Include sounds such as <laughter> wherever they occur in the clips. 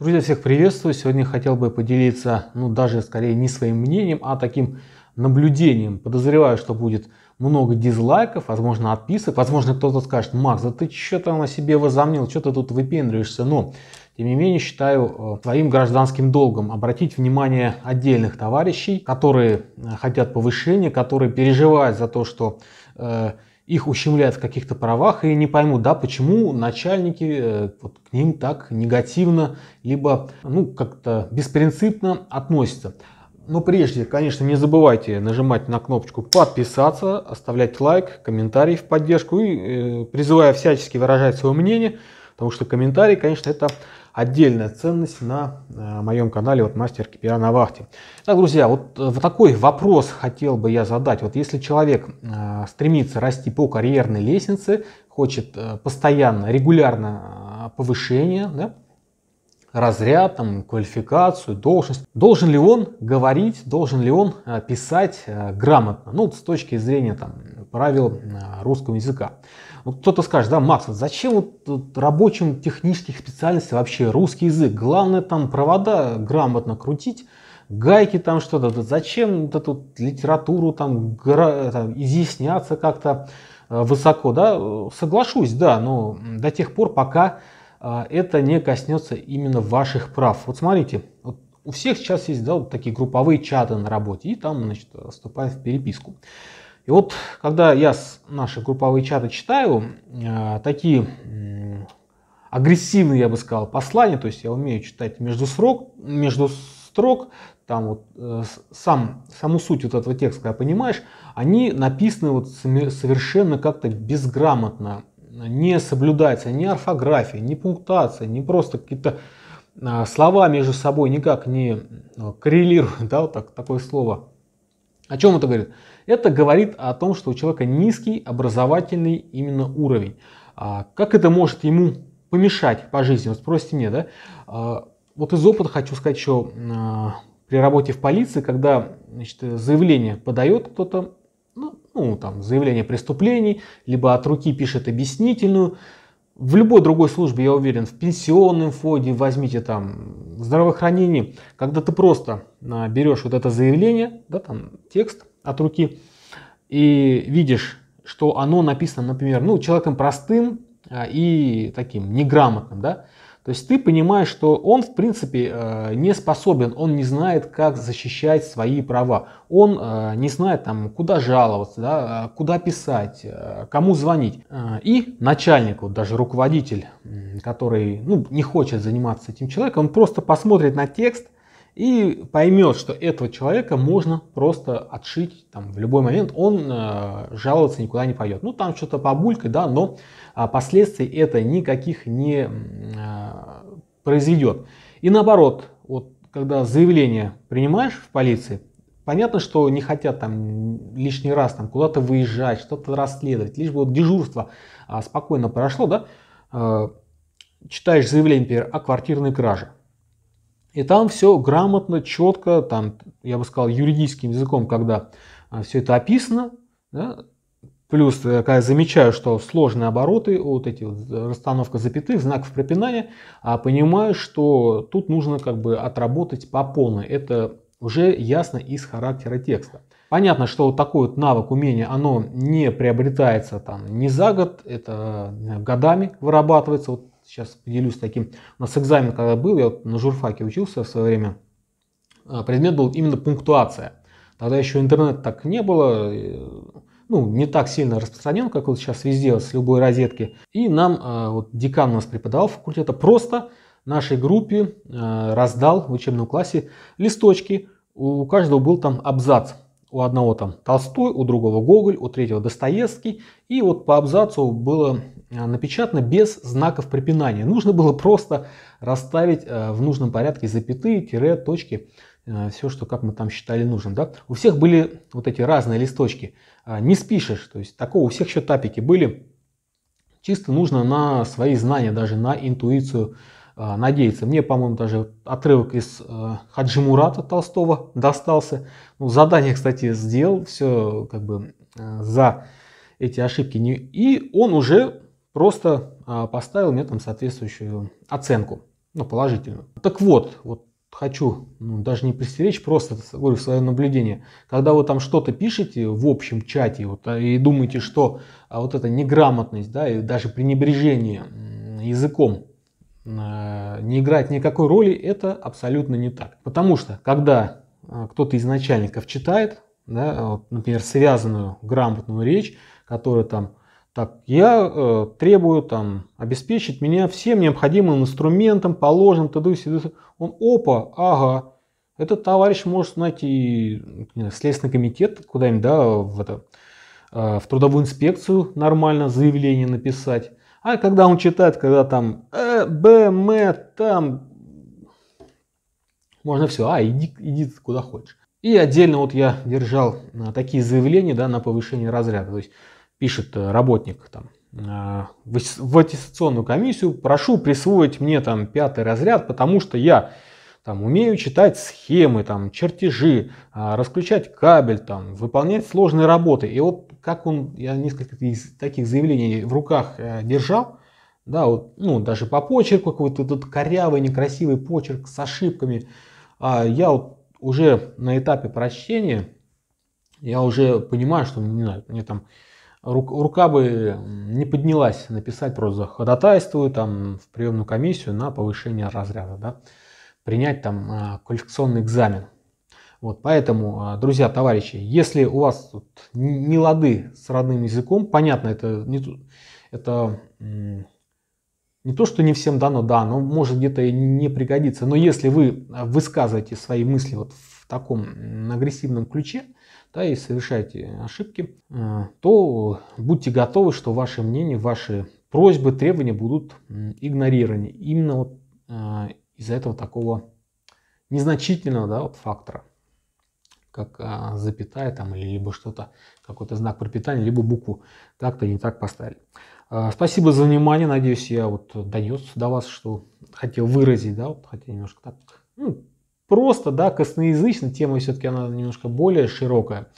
Друзья, всех приветствую. Сегодня хотел бы поделиться, ну даже скорее не своим мнением, а таким наблюдением. Подозреваю, что будет много дизлайков, возможно отписок, возможно кто-то скажет, Макс, да ты что там на себе возомнил, что ты тут выпендриваешься, но тем не менее считаю своим э, гражданским долгом обратить внимание отдельных товарищей, которые э, хотят повышения, которые переживают за то, что э, их ущемляют в каких-то правах, и не пойму, да, почему начальники э, вот, к ним так негативно, либо ну, как-то беспринципно относятся. Но прежде, конечно, не забывайте нажимать на кнопочку подписаться, оставлять лайк, комментарий в поддержку и э, призывая всячески выражать свое мнение, потому что комментарий, конечно, это отдельная ценность на э, моем канале вот мастер кипера на вахте. Так, друзья, вот, э, вот такой вопрос хотел бы я задать. Вот если человек э, стремится расти по карьерной лестнице, хочет постоянно, регулярно повышение, да, разряд, там, квалификацию, должность. Должен ли он говорить, должен ли он писать грамотно? Ну, с точки зрения там, правил э, русского языка. Вот кто-то скажет, да, Макс, вот зачем вот, вот рабочим технических специальностей вообще русский язык? Главное там провода грамотно крутить, гайки там что-то. Да зачем вот эту литературу там, гра, там изъясняться как-то э, высоко? Да, э, соглашусь, да, но до тех пор, пока это не коснется именно ваших прав. Вот смотрите, вот у всех сейчас есть да, вот такие групповые чаты на работе, и там значит, вступаем в переписку. И вот, когда я наши групповые чаты читаю, э, такие агрессивные, я бы сказал, послания, то есть я умею читать между, срок, между строк, там вот э, сам, саму суть вот этого текста, когда понимаешь, они написаны вот совершенно как-то безграмотно, не соблюдается ни орфография, ни пунктуация, не просто какие-то э, слова между собой никак не коррелируют, <laughs> да, вот так, такое слово о чем это говорит? Это говорит о том, что у человека низкий образовательный именно уровень. А, как это может ему помешать по жизни? Вот спросите мне, да? А, вот из опыта хочу сказать еще а, при работе в полиции, когда значит, заявление подает кто-то, ну, ну, там, заявление о преступлении, либо от руки пишет объяснительную, в любой другой службе, я уверен, в пенсионном фонде, возьмите там, здравоохранение, когда ты просто а, берешь вот это заявление, да, там текст от руки, и видишь, что оно написано, например, ну, человеком простым а, и таким неграмотным, да, то есть ты понимаешь, что он в принципе э, не способен, он не знает, как защищать свои права, он э, не знает, там, куда жаловаться, да, э, куда писать, кому звонить. И начальник, вот даже руководитель, который ну, не хочет заниматься этим человеком, он просто посмотрит на текст – и поймет, что этого человека можно просто отшить там, в любой момент, он э, жаловаться никуда не пойдет. Ну, там что-то побулькает, да, но э, последствий это никаких не э, произведет. И наоборот, вот когда заявление принимаешь в полиции, понятно, что не хотят там лишний раз там куда-то выезжать, что-то расследовать, лишь бы вот дежурство э, спокойно прошло, да, э, читаешь заявление, например, о квартирной краже – и там все грамотно, четко, там, я бы сказал, юридическим языком, когда а, все это описано. Да? Плюс, э, когда я замечаю, что сложные обороты, вот эти вот, э, расстановка запятых, знаков пропинания, а понимаю, что тут нужно как бы отработать по полной. Это уже ясно из характера текста. Понятно, что вот такой вот навык, умение, оно не приобретается там не за год, это э, годами вырабатывается. Вот сейчас поделюсь таким. У нас экзамен, когда был, я вот на журфаке учился в свое время, а, предмет был именно пунктуация. Тогда еще интернет так не было, ну, не так сильно распространен, как вот сейчас везде, с любой розетки. И нам, а, вот декан у нас преподавал факультета, просто нашей группе а, раздал в учебном классе листочки, у каждого был там абзац у одного там Толстой, у другого Гоголь, у третьего Достоевский. И вот по абзацу было э, напечатано без знаков препинания. Нужно было просто расставить э, в нужном порядке запятые, тире, точки, э, все, что как мы там считали нужным. Да? У всех были вот эти разные листочки. А, не спишешь, то есть такого у всех еще тапики были. Чисто нужно на свои знания, даже на интуицию а, надеяться. Мне, по-моему, даже отрывок из э, Хаджи Мурата Толстого достался. Ну, задание, кстати, сделал, все как бы э, за эти ошибки. И он уже просто а, поставил мне там соответствующую оценку, ну, положительную. Так вот, вот хочу ну, даже не пристеречь, просто говорю свое наблюдение. Когда вы там что-то пишете в общем чате вот, а, и думаете, что вот эта неграмотность, да, и даже пренебрежение языком Э, не играет никакой роли, это абсолютно не так. Потому что, когда э, кто-то из начальников читает, да, э, вот, например, связанную грамотную речь, которая там так, я э, требую там, обеспечить меня всем необходимым инструментом, положенным, т.д. Он, опа, ага, этот товарищ может найти знаю, Следственный комитет куда-нибудь, да, в, это, э, в трудовую инспекцию нормально заявление написать, а когда он читает, когда там э, Б, М, там, можно все, а, иди, иди куда хочешь. И отдельно вот я держал а, такие заявления да, на повышение разряда. То есть пишет э, работник там, а, в аттестационную комиссию, прошу присвоить мне там пятый разряд, потому что я там, умею читать схемы, там, чертежи, а, расключать кабель, там, выполнять сложные работы. И вот как он, я несколько из таких заявлений в руках э, держал, да, вот, ну, даже по почерку какой-то этот корявый, некрасивый почерк с ошибками. А я вот уже на этапе прочтения, я уже понимаю, что не знаю, мне там рука бы не поднялась написать просто ходатайствую там в приемную комиссию на повышение разряда, да принять там а, квалификационный экзамен. Вот, поэтому, а, друзья, товарищи, если у вас тут не лады с родным языком, понятно, это не, это не то, что не всем дано, да, но может где-то и не пригодится. Но если вы а, высказываете свои мысли вот в таком агрессивном ключе, да, и совершаете ошибки, то будьте готовы, что ваше мнение, ваши просьбы, требования будут игнорированы. Именно вот из-за этого такого незначительного да, вот фактора, как а, запятая там или либо что-то, какой-то знак пропитания, либо букву так-то не так поставили. А, спасибо за внимание, надеюсь, я вот донес до вас, что хотел выразить, да, вот хотя немножко так, ну, просто, да, косноязычно, тема все-таки она немножко более широкая.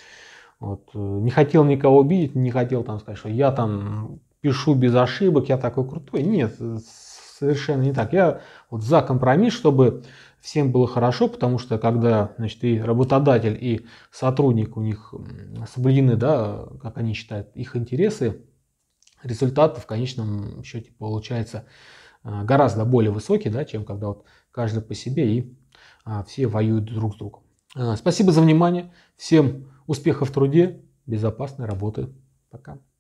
Вот, э, не хотел никого обидеть, не хотел там сказать, что я там пишу без ошибок, я такой крутой. Нет, совершенно не так. Я вот за компромисс, чтобы всем было хорошо, потому что когда значит, и работодатель, и сотрудник у них соблюдены, да, как они считают, их интересы, результат в конечном счете получается э, гораздо более высокий, да, чем когда вот каждый по себе и а, все воюют друг с другом. Э, спасибо за внимание. Всем успехов в труде, безопасной работы. Пока.